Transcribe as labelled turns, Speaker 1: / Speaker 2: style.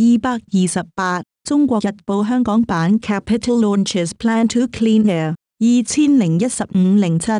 Speaker 1: 二百二十八，《中国日报香港版》Capital launches plan to clean air。二千零一十五零七。